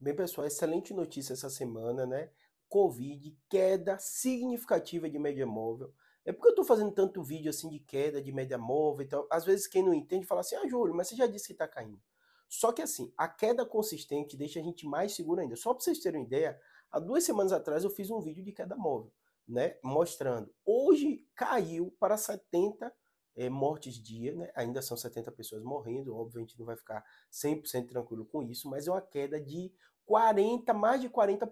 Bem, pessoal, excelente notícia essa semana, né? Covid, queda significativa de média móvel. É porque eu estou fazendo tanto vídeo assim de queda de média móvel e tal. Às vezes quem não entende fala assim: "Ah, Júlio, mas você já disse que está caindo". Só que assim, a queda consistente deixa a gente mais seguro ainda. Só para vocês terem uma ideia, há duas semanas atrás eu fiz um vídeo de queda móvel, né, mostrando. Hoje caiu para 70 é, mortes dia, né? ainda são 70 pessoas morrendo, óbvio, a gente não vai ficar 100% tranquilo com isso, mas é uma queda de 40, mais de 40%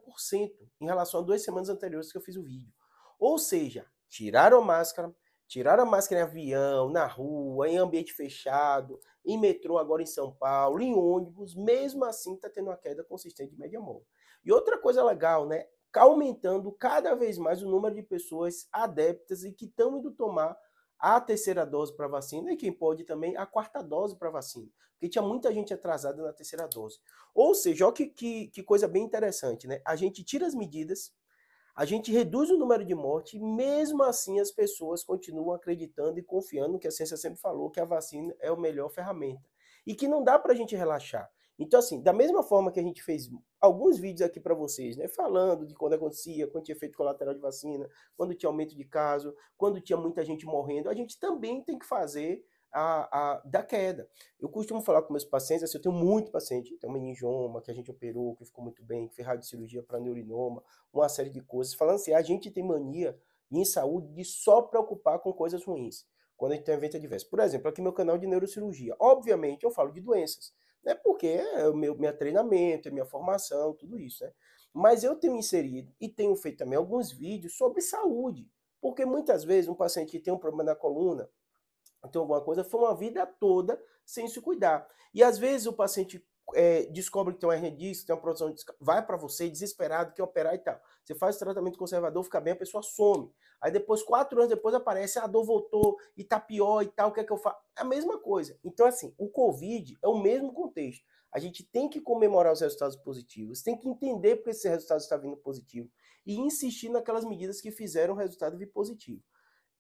em relação a duas semanas anteriores que eu fiz o vídeo. Ou seja, tiraram a máscara, tiraram a máscara em avião, na rua, em ambiente fechado, em metrô agora em São Paulo, em ônibus, mesmo assim está tendo uma queda consistente de média móvel. E outra coisa legal, né? Tá aumentando cada vez mais o número de pessoas adeptas e que estão indo tomar a terceira dose para vacina e quem pode também a quarta dose para vacina, porque tinha muita gente atrasada na terceira dose. Ou seja, olha que, que, que, coisa bem interessante, né? A gente tira as medidas, a gente reduz o número de mortes e mesmo assim as pessoas continuam acreditando e confiando que a ciência sempre falou que a vacina é a melhor ferramenta e que não dá para a gente relaxar. Então, assim, da mesma forma que a gente fez alguns vídeos aqui para vocês, né, falando de quando acontecia, quando tinha efeito colateral de vacina, quando tinha aumento de caso, quando tinha muita gente morrendo, a gente também tem que fazer a, a, da queda. Eu costumo falar com meus pacientes, assim, eu tenho muito paciente, tem um meningioma que a gente operou, que ficou muito bem, que fez radiocirurgia para neurinoma, uma série de coisas, falando assim, a gente tem mania em saúde de só preocupar com coisas ruins, quando a gente tem um evento adverso. Por exemplo, aqui meu canal de neurocirurgia, obviamente eu falo de doenças, né? Porque é o meu meu treinamento, é minha formação, tudo isso, né? Mas eu tenho inserido e tenho feito também alguns vídeos sobre saúde, porque muitas vezes um paciente que tem um problema na coluna, tem alguma coisa, foi uma vida toda sem se cuidar. E às vezes o paciente é, descobre que tem uma hernia que tem uma produção de vai para você desesperado, que operar e tal. Você faz o tratamento conservador, fica bem, a pessoa some. Aí depois, quatro anos depois, aparece, a ah, dor voltou e tá pior e tal, o que é que eu faço? É a mesma coisa. Então, assim, o Covid é o mesmo contexto. A gente tem que comemorar os resultados positivos, tem que entender porque esse resultado está vindo positivo e insistir naquelas medidas que fizeram o resultado vir positivo.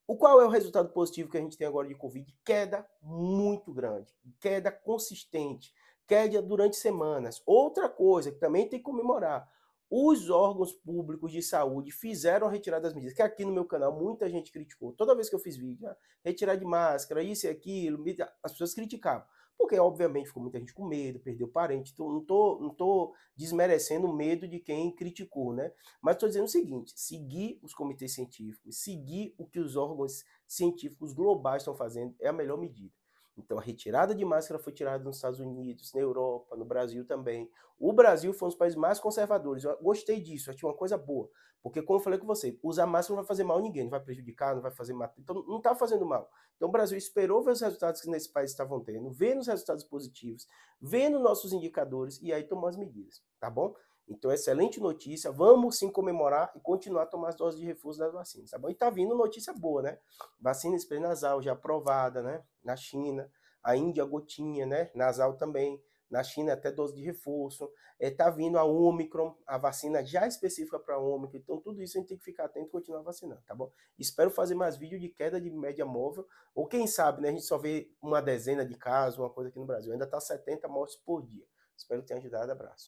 O qual é o resultado positivo que a gente tem agora de Covid? Queda muito grande, queda consistente queda durante semanas. Outra coisa que também tem que comemorar: os órgãos públicos de saúde fizeram a retirada das medidas, que aqui no meu canal muita gente criticou. Toda vez que eu fiz vídeo, né? retirar de máscara, isso e aquilo, as pessoas criticavam. Porque, obviamente, ficou muita gente com medo, perdeu parente. Então, não tô, não tô desmerecendo o medo de quem criticou, né? Mas estou dizendo o seguinte: seguir os comitês científicos, seguir o que os órgãos científicos globais estão fazendo é a melhor medida. Então a retirada de máscara foi tirada nos Estados Unidos, na Europa, no Brasil também. O Brasil foi um dos países mais conservadores. Eu gostei disso, achei uma coisa boa. Porque, como eu falei com você, usar máscara não vai fazer mal a ninguém, não vai prejudicar, não vai fazer mal. Então não está fazendo mal. Então o Brasil esperou ver os resultados que nesse país estavam tendo, vendo os resultados positivos, vendo nossos indicadores e aí tomou as medidas, tá bom? Então, excelente notícia. Vamos sim comemorar e continuar a tomar as doses de reforço das vacinas, tá bom? E tá vindo notícia boa, né? Vacina spray nasal já aprovada, né? Na China, a Índia gotinha, né? Nasal também. Na China até dose de reforço. É, tá vindo a Omicron, a vacina já específica para Omicron. Então, tudo isso a gente tem que ficar atento e continuar vacinando, tá bom? Espero fazer mais vídeo de queda de média móvel. Ou quem sabe, né? A gente só vê uma dezena de casos, uma coisa aqui no Brasil. Ainda tá 70 mortes por dia. Espero ter ajudado. Abraço.